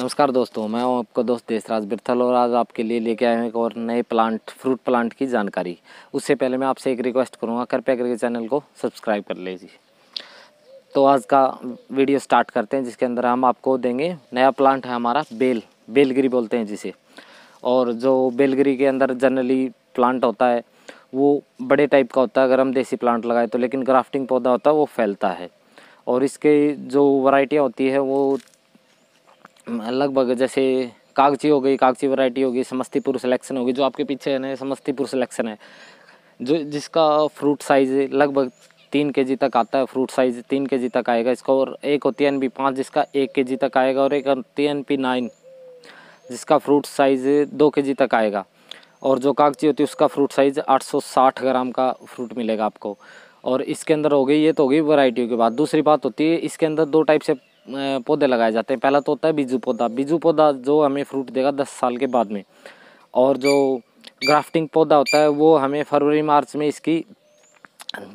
नमस्कार दोस्तों मैं हूं आपका दोस्त देशराज बिरथल और आज आपके लिए लेके आए हैं एक और नए प्लांट फ्रूट प्लांट की जानकारी उससे पहले मैं आपसे एक रिक्वेस्ट करूंगा कृपया करके चैनल को सब्सक्राइब कर लीजिए तो आज का वीडियो स्टार्ट करते हैं जिसके अंदर हम आपको देंगे नया प्लांट है हमारा बेल बेलगिरी बोलते हैं जिसे और जो बेलगिरी के अंदर जनरली प्लांट होता है वो बड़े टाइप का होता है अगर हम देसी प्लांट लगाए तो लेकिन ग्राफ्टिंग पौधा होता है वो फैलता है और इसके जो वराइटियाँ होती है वो लगभग जैसे कागजी हो गई कागजी वैरायटी होगी समस्तीपुर सिलेक्शन होगी जो आपके पीछे है ना समस्तीपुर सिलेक्शन है जो जिसका फ्रूट साइज़ लगभग तीन के जी तक आता है फ्रूट साइज़ तीन के जी तक आएगा इसका और एक होती है एन पी पाँच जिसका एक के जी तक आएगा और एक होती है एन पी नाइन जिसका फ्रूट साइज़ दो के जी तक आएगा और जो कागजी होती है उसका फ्रूट साइज़ 860 ग्राम का फ्रूट मिलेगा आपको और इसके अंदर हो गई ये तो हो गई वैरायटियों के बाद दूसरी बात होती है इसके अंदर दो टाइप से पौधे लगाए जाते हैं पहला तो होता है बीजू पौधा बीजू पौधा जो हमें फ्रूट देगा दस साल के बाद में और जो ग्राफ्टिंग पौधा होता है वो हमें फरवरी मार्च में इसकी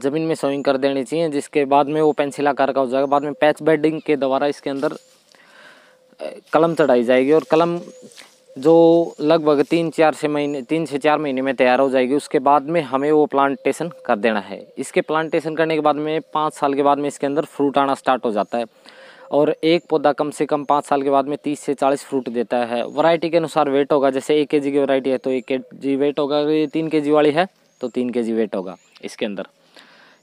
ज़मीन में सोइंग कर देनी चाहिए जिसके बाद में वो पेंसिल आकार का हो जाएगा बाद में पैच बेडिंग के द्वारा इसके अंदर कलम चढ़ाई जाएगी और कलम जो लगभग तीन चार से महीने तीन से चार महीने में तैयार हो जाएगी उसके बाद में हमें वो प्लांटेशन कर देना है इसके प्लांटेशन करने के बाद में पाँच साल के बाद में इसके अंदर फ्रूट आना स्टार्ट हो जाता है और एक पौधा कम से कम पाँच साल के बाद में तीस से चालीस फ्रूट देता है वैरायटी के अनुसार वेट होगा जैसे एक के की वैरायटी है तो एक के जी वेट होगा अगर ये तीन के जी वाली है तो तीन के जी वेट होगा इसके अंदर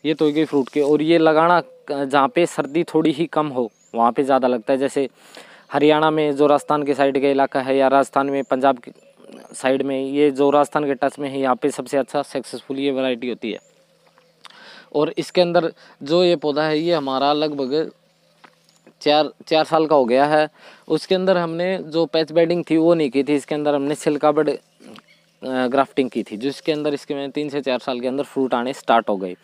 ये तो गई फ्रूट के और ये लगाना जहाँ पे सर्दी थोड़ी ही कम हो वहाँ पे ज़्यादा लगता है जैसे हरियाणा में जो राजस्थान के साइड का इलाका है या राजस्थान में पंजाब के साइड में ये जो राजस्थान के टच में है यहाँ पे सबसे अच्छा सक्सेसफुल ये वैरायटी होती है और इसके अंदर जो ये पौधा है ये हमारा लगभग चार चार साल का हो गया है उसके अंदर हमने जो पैच बेडिंग थी वो नहीं की थी इसके अंदर हमने छिलका बेड ग्राफ्टिंग की थी जिसके अंदर इसके मैंने तीन से चार साल के अंदर फ्रूट आने स्टार्ट हो गए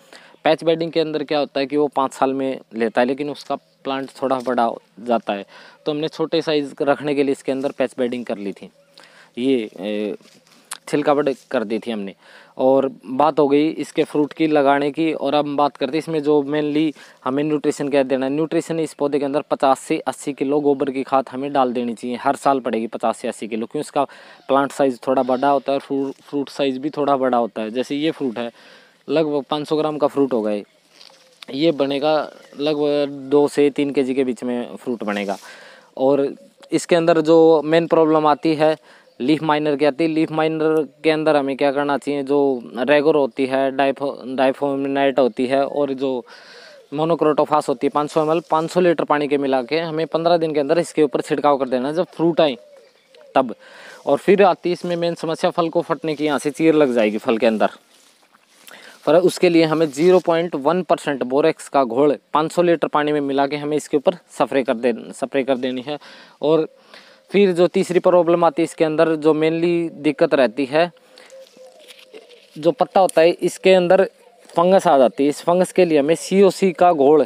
पैच बेडिंग के अंदर क्या होता है कि वो पाँच साल में लेता है लेकिन उसका प्लांट थोड़ा बड़ा जाता है तो हमने छोटे साइज़ रखने के लिए इसके अंदर पैच बेडिंग कर ली थी ये छिलकावट कर दी थी हमने और बात हो गई इसके फ्रूट की लगाने की और अब बात करते हैं इसमें जो मेनली हमें न्यूट्रिशन क्या देना है न्यूट्रिशन इस पौधे के अंदर 50 से 80 किलो गोबर की खाद हमें डाल देनी चाहिए हर साल पड़ेगी 50 से 80 किलो क्योंकि इसका प्लांट साइज़ थोड़ा बड़ा होता है फ्रूट फ्रूट साइज़ भी थोड़ा बड़ा होता है जैसे ये फ्रूट है लगभग पाँच ग्राम का फ्रूट होगा ये ये बनेगा लगभग दो से तीन के के बीच में फ्रूट बनेगा और इसके अंदर जो मेन प्रॉब्लम आती है लीफ माइनर की आती है लीफ माइनर के अंदर हमें क्या करना चाहिए जो रेगोर होती है डाइफो डाइफोमिनाइट होती है और जो मोनोक्रोटोफास होती है पाँच सौ एम पाँच सौ लीटर पानी के मिला के हमें पंद्रह दिन के अंदर इसके ऊपर छिड़काव कर देना जब फ्रूट आए तब और फिर आती है इसमें मेन समस्या फल को फटने की यहाँ से चीर लग जाएगी फल के अंदर पर उसके लिए हमें zero point one percent borax का घोल पाँच सौ लीटर पानी में मिला के हमें इसके ऊपर सफ़रे कर दे सफ़रे कर देनी है और फिर जो तीसरी प्रॉब्लम आती है इसके अंदर जो मेनली दिक्कत रहती है जो पत्ता होता है इसके अंदर फंगस आ जाती है इस फंगस के लिए हमें सी ओ सी का घोल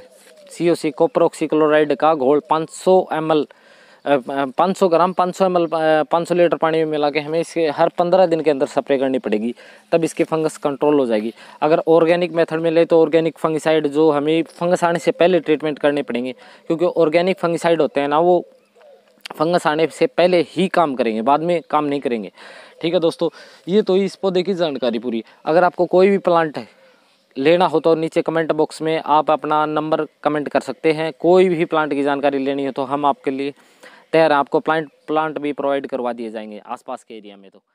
सी ओ सी कोप्रोक्सीक्लोराइड का घोल 500 सौ एम एल पाँच ग्राम 500 सौ एम एल पाँच लीटर पानी में मिला के हमें इसके हर पंद्रह दिन के अंदर स्प्रे करनी पड़ेगी तब इसकी फंगस कंट्रोल हो जाएगी अगर ऑर्गेनिक मेथड में ले तो ऑर्गेनिक फंगिसाइड जो हमें फंगस आने से पहले ट्रीटमेंट करने पड़ेंगे क्योंकि ऑर्गेनिक फंगिसाइड होते हैं ना वो फंगस आने से पहले ही काम करेंगे बाद में काम नहीं करेंगे ठीक है दोस्तों ये तो इस पौधे की जानकारी पूरी अगर आपको कोई भी प्लांट है लेना हो तो नीचे कमेंट बॉक्स में आप अपना नंबर कमेंट कर सकते हैं कोई भी प्लांट की जानकारी लेनी हो तो हम आपके लिए तैयार हैं आपको प्लांट प्लांट भी प्रोवाइड करवा दिए जाएंगे आसपास के एरिया में तो